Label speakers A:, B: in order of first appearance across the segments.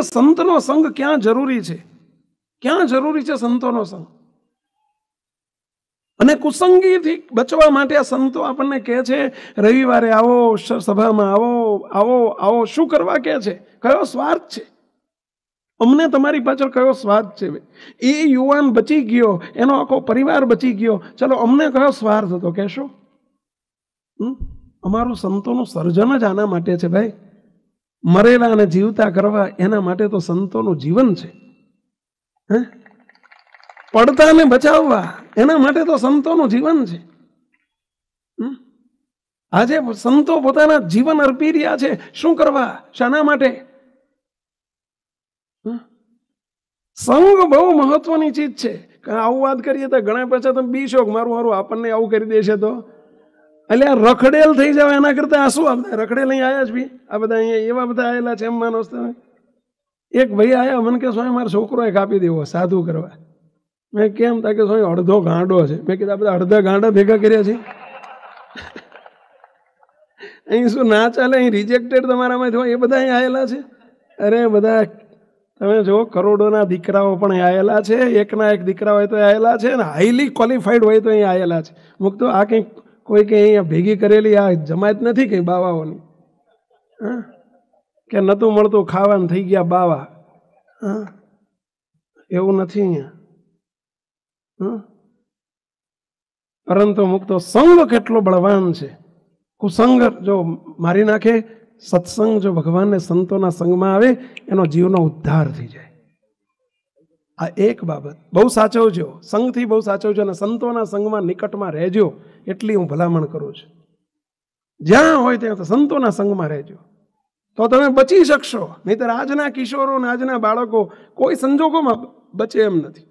A: એટલે સંતનો સંગ ક્યાં જરૂરી છે ક્યાં જરૂરી છે સંતોનો સંગ અને કુસંગીથી બચવા માટે આ સંતો આપણને કહે છે રવિવારે આવો સભામાં આવો આવો આવો શું કરવા કહે છે કયો સ્વાર્થ છે અમને તમારી પાછળ કયો સ્વાર્થ છે એ યુવાન બચી ગયો એનો આખો પરિવાર બચી ગયો ચલો અમને કયો સ્વાર્થ હતો કહેશો અમારું સંતોનું સર્જન જ આના માટે છે ભાઈ મરેલા અને જીવતા કરવા એના માટે તો સંતોનું જીવન છે હે પડતાને બચાવવા એના માટે તો સંતોનું જીવન છે આજે સંતો પોતાના જીવન અર્પી રહ્યા છે શું કરવા શાના માટે સંગ બહુ મહત્વની ચીજ છે આવું વાત કરીએ તો ઘણા પછી તમે બી બીશોક મારું મારું આપણને આવું કરી દેશે તો એટલે આ રખડેલ થઈ જાવ એના કરતાં આ શું આપણે રખડેલ અહીં આવ્યા જ ભાઈ આ બધા અહીંયા એવા બધા આવેલા છે એમ માનો તમે એક ભાઈ આવ્યા મને કે સ્વામી મારો છોકરો એક આપી દેવો સાધુ કરવા મેં કેમ તા કે સ્વામી અડધો ગાંડો છે મેં કીધા બધા અડધા ગાંડા ભેગા કર્યા છે અહીં શું ના ચાલે અહીં રિજેક્ટેડ તમારામાંથી હોય એ બધા અહીં આવેલા છે અરે બધા તમે જો કરોડોના દીકરાઓ પણ આવેલા છે એકના એક દીકરા હોય તો આવેલા છે અને હાઈલી ક્વોલિફાઈડ હોય તો અહીં આવેલા છે મુક તો આ કંઈક કોઈ કે અહીંયા ભેગી કરેલી આ જમાયત નથી કંઈ બાવાઓની હા કે નહોતું મળતું ખાવાનું થઈ ગયા બાવા હા એવું નથી અહીંયા હા પરંતુ મુક્તો સંગ કેટલો બળવાન છે કુસંગ જો મારી નાખે સત્સંગ જો ભગવાનને સંતોના સંગમાં આવે એનો જીવનો ઉદ્ધાર થઈ જાય આ એક બાબત બહુ સાચવજો સંઘથી બહુ સાચવજો અને સંતોના સંઘમાં નિકટમાં રહેજો એટલી હું ભલામણ કરું છું જ્યાં હોય ત્યાં તો સંતોના સંઘમાં રહેજો તો તમે બચી શકશો નહીતર આજના કિશોરો અને આજના બાળકો કોઈ સંજોગોમાં બચે એમ નથી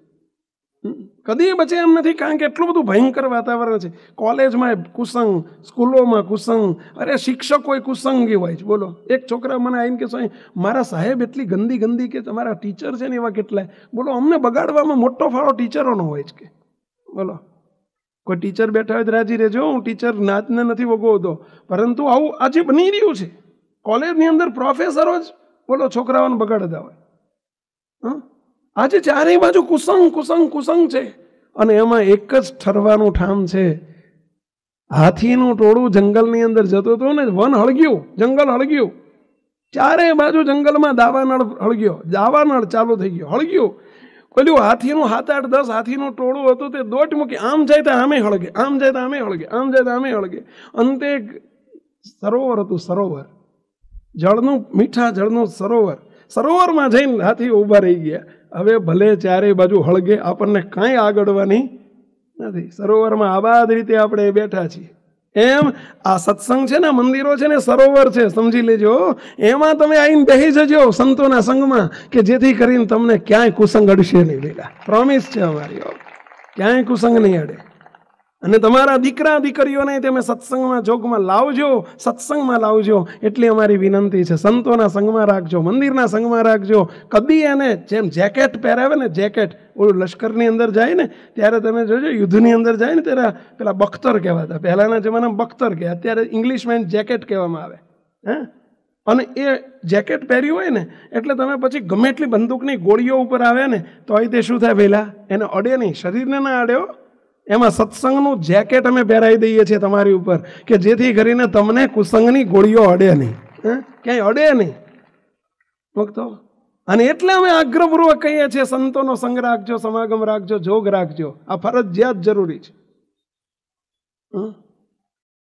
A: કદી બચે એમ નથી કારણ કે એટલું બધું ભયંકર વાતાવરણ છે કોલેજમાં કુસંગ સ્કૂલોમાં કુસંગ અરે શિક્ષકોય કુસંગી હોય છે બોલો એક છોકરા મને આવીને કે સાહેબ મારા સાહેબ એટલી ગંદી ગંદી કે તમારા ટીચર છે ને એવા કેટલા બોલો અમને બગાડવામાં મોટો ફાળો ટીચરોનો હોય છે કે બોલો કોઈ ટીચર બેઠા હોય તો રાજી રહેજો હું ટીચર નાચને નથી વગોવતો પરંતુ આવું આજે બની રહ્યું છે કોલેજની અંદર પ્રોફેસરો જ બોલો છોકરાઓને બગાડતા હોય હા આજે ચારેય બાજુ કુસંગ કુસંગ કુસંગ છે અને એમાં એક જ ઠરવાનું ઠામ છે હાથીનું ટોળું જંગલની અંદર જતું હતું ને વન હળગ્યું જંગલ હળગ્યું ચારેય બાજુ જંગલમાં દાવાનળ હળગ્યો દાવાનળ ચાલુ થઈ ગયો હળગ્યું પેલું હાથીનું સાત આઠ દસ હાથીનું ટોળું હતું તે દોટ મૂકી આમ જાય તો આમે હળગે આમ જાય તો આમે હળગે આમ જાય તો આમે હળગે અંતે એક સરોવર હતું સરોવર જળનું મીઠા જળનું સરોવર સરોવરમાં જઈને હાથી ઊભા રહી ગયા હવે ભલે ચારેય બાજુ હળગે આપણને કાંઈ આગળવાની નથી સરોવરમાં આબાદ રીતે આપણે બેઠા છીએ એમ આ સત્સંગ છે ને મંદિરો છે ને સરોવર છે સમજી લેજો એમાં તમે આવીને બેસી જજો સંતોના સંગમાં કે જેથી કરીને તમને ક્યાંય કુસંગ અડશે નહીં બેટા પ્રોમિસ છે અમારી ક્યાંય કુસંગ નહીં અડે અને તમારા દીકરા દીકરીઓને તમે સત્સંગમાં જોગમાં લાવજો સત્સંગમાં લાવજો એટલી અમારી વિનંતી છે સંતોના સંગમાં રાખજો મંદિરના સંગમાં રાખજો કદી એને જેમ જેકેટ પહેરાવે ને જેકેટ ઓલું લશ્કરની અંદર જાય ને ત્યારે તમે જોજો યુદ્ધની અંદર જાય ને ત્યારે પેલા બખ્તર કહેવાતા પહેલાંના જમાનામાં બખ્તર કહે અત્યારે ઇંગ્લિશમેન જેકેટ કહેવામાં આવે હે અને એ જેકેટ પહેર્યું હોય ને એટલે તમે પછી ગમે એટલી બંદૂકની ગોળીઓ ઉપર આવે ને તોય તે શું થાય પહેલાં એને અડે નહીં શરીરને ના અડ્યો એમાં સત્સંગનું જેકેટ અમે પહેરાવી દઈએ છીએ તમારી ઉપર કે જેથી કરીને તમને કુસંગની ગોળીઓ અડે નહીં ક્યાંય અડે નહીં ભક્તો અને એટલે અમે આગ્રહપૂર્વક કહીએ છીએ સંતોનો સંગ રાખજો સમાગમ રાખજો જોગ રાખજો આ ફરજિયાત જરૂરી છે